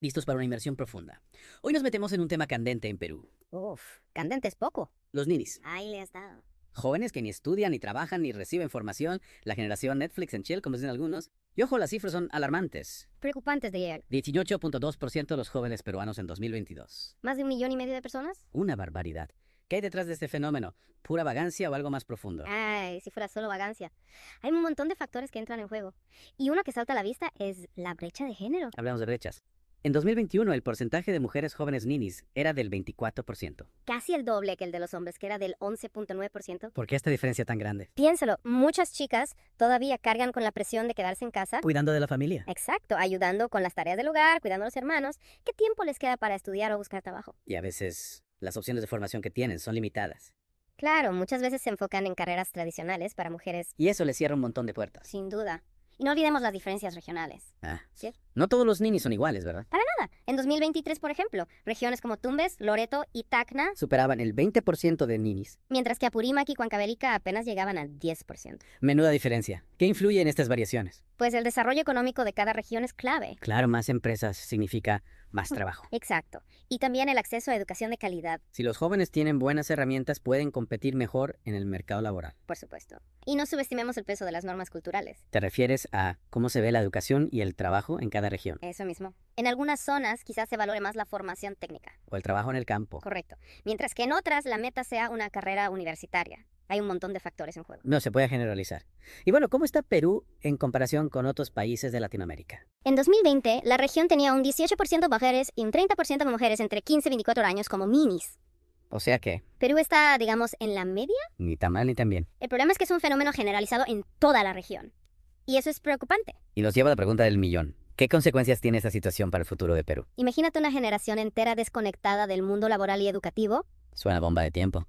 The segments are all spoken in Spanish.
listos para una inmersión profunda. Hoy nos metemos en un tema candente en Perú. Uf, candente es poco. Los ninis. Ahí le has dado. Jóvenes que ni estudian, ni trabajan, ni reciben formación, la generación Netflix en chill, como dicen algunos. Y ojo, las cifras son alarmantes. Preocupantes de ayer. 18.2% de los jóvenes peruanos en 2022. ¿Más de un millón y medio de personas? Una barbaridad. ¿Qué hay detrás de este fenómeno? ¿Pura vagancia o algo más profundo? Ay, si fuera solo vagancia. Hay un montón de factores que entran en juego. Y uno que salta a la vista es la brecha de género. Hablamos de brechas. En 2021, el porcentaje de mujeres jóvenes ninis era del 24%. Casi el doble que el de los hombres, que era del 11.9%. ¿Por qué esta diferencia tan grande? Piénsalo, muchas chicas todavía cargan con la presión de quedarse en casa. Cuidando de la familia. Exacto, ayudando con las tareas del hogar, cuidando a los hermanos. ¿Qué tiempo les queda para estudiar o buscar trabajo? Y a veces las opciones de formación que tienen son limitadas. Claro, muchas veces se enfocan en carreras tradicionales para mujeres. Y eso les cierra un montón de puertas. Sin duda. Y no olvidemos las diferencias regionales. Ah. No todos los ninis son iguales, ¿verdad? Para nada. En 2023, por ejemplo, regiones como Tumbes, Loreto y Tacna superaban el 20% de ninis. Mientras que Apurímac y Cuancavelica apenas llegaban al 10%. Menuda diferencia. ¿Qué influye en estas variaciones? Pues el desarrollo económico de cada región es clave. Claro, más empresas significa más trabajo. Exacto. Y también el acceso a educación de calidad. Si los jóvenes tienen buenas herramientas, pueden competir mejor en el mercado laboral. Por supuesto. Y no subestimemos el peso de las normas culturales. Te refieres a cómo se ve la educación y el trabajo en cada región. Eso mismo. En algunas zonas quizás se valore más la formación técnica. O el trabajo en el campo. Correcto. Mientras que en otras la meta sea una carrera universitaria. Hay un montón de factores en juego. No se puede generalizar. Y bueno, ¿cómo está Perú en comparación con otros países de Latinoamérica? En 2020, la región tenía un 18% de mujeres y un 30% de mujeres entre 15 y 24 años como minis. O sea que... Perú está, digamos, en la media. Ni tan mal ni tan bien. El problema es que es un fenómeno generalizado en toda la región. Y eso es preocupante. Y nos lleva a la pregunta del millón. ¿Qué consecuencias tiene esta situación para el futuro de Perú? Imagínate una generación entera desconectada del mundo laboral y educativo. Suena bomba de tiempo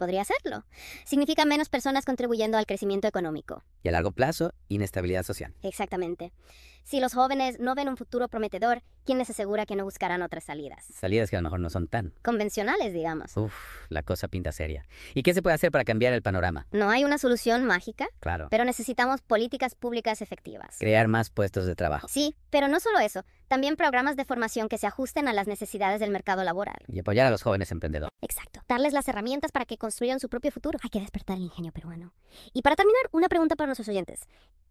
podría hacerlo. Significa menos personas contribuyendo al crecimiento económico. Y a largo plazo, inestabilidad social. Exactamente. Si los jóvenes no ven un futuro prometedor, ¿quién les asegura que no buscarán otras salidas? Salidas que a lo mejor no son tan convencionales, digamos. Uf, la cosa pinta seria. ¿Y qué se puede hacer para cambiar el panorama? No hay una solución mágica. Claro. Pero necesitamos políticas públicas efectivas. Crear más puestos de trabajo. Sí, pero no solo eso, también programas de formación que se ajusten a las necesidades del mercado laboral. Y apoyar a los jóvenes emprendedores. Exacto. Darles las herramientas para que construyan su propio futuro. Hay que despertar el ingenio peruano. Y para terminar, una pregunta para nuestros oyentes.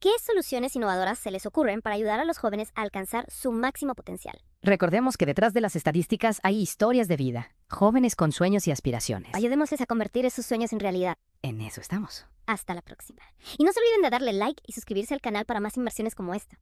¿Qué soluciones innovadoras se les ocurren para ayudar a los jóvenes a alcanzar su máximo potencial. Recordemos que detrás de las estadísticas hay historias de vida, jóvenes con sueños y aspiraciones. Ayudémosles a convertir esos sueños en realidad. En eso estamos. Hasta la próxima. Y no se olviden de darle like y suscribirse al canal para más inversiones como esta.